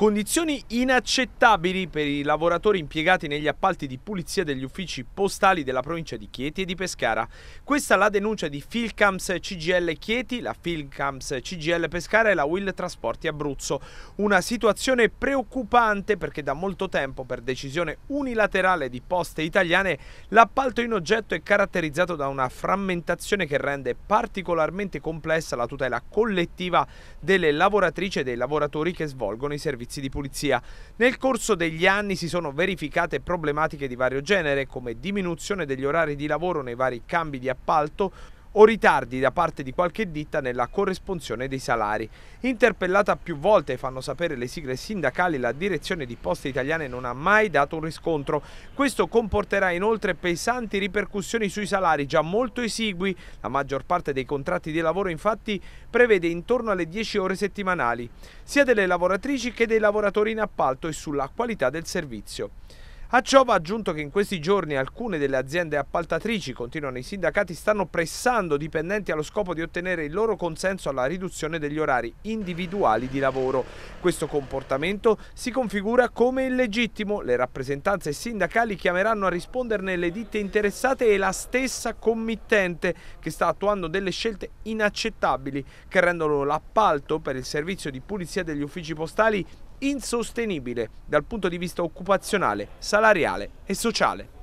Condizioni inaccettabili per i lavoratori impiegati negli appalti di pulizia degli uffici postali della provincia di Chieti e di Pescara. Questa la denuncia di Filcams CGL Chieti, la Filcams CGL Pescara e la Will Trasporti Abruzzo. Una situazione preoccupante perché da molto tempo, per decisione unilaterale di poste italiane, l'appalto in oggetto è caratterizzato da una frammentazione che rende particolarmente complessa la tutela collettiva delle lavoratrici e dei lavoratori che svolgono i servizi servizi di pulizia. Nel corso degli anni si sono verificate problematiche di vario genere come diminuzione degli orari di lavoro nei vari cambi di appalto, o ritardi da parte di qualche ditta nella corresponsione dei salari. Interpellata più volte, fanno sapere le sigle sindacali, la direzione di Poste Italiane non ha mai dato un riscontro. Questo comporterà inoltre pesanti ripercussioni sui salari già molto esigui. La maggior parte dei contratti di lavoro infatti prevede intorno alle 10 ore settimanali, sia delle lavoratrici che dei lavoratori in appalto e sulla qualità del servizio. A ciò va aggiunto che in questi giorni alcune delle aziende appaltatrici, continuano i sindacati, stanno pressando dipendenti allo scopo di ottenere il loro consenso alla riduzione degli orari individuali di lavoro. Questo comportamento si configura come illegittimo. Le rappresentanze sindacali chiameranno a risponderne le ditte interessate e la stessa committente che sta attuando delle scelte inaccettabili che rendono l'appalto per il servizio di pulizia degli uffici postali insostenibile dal punto di vista occupazionale, salariale e sociale.